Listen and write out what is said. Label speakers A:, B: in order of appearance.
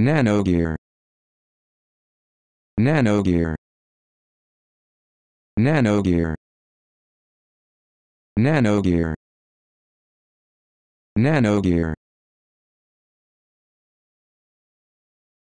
A: Nanogear. Nanogear. Nanogear. Nanogear. Nanogear.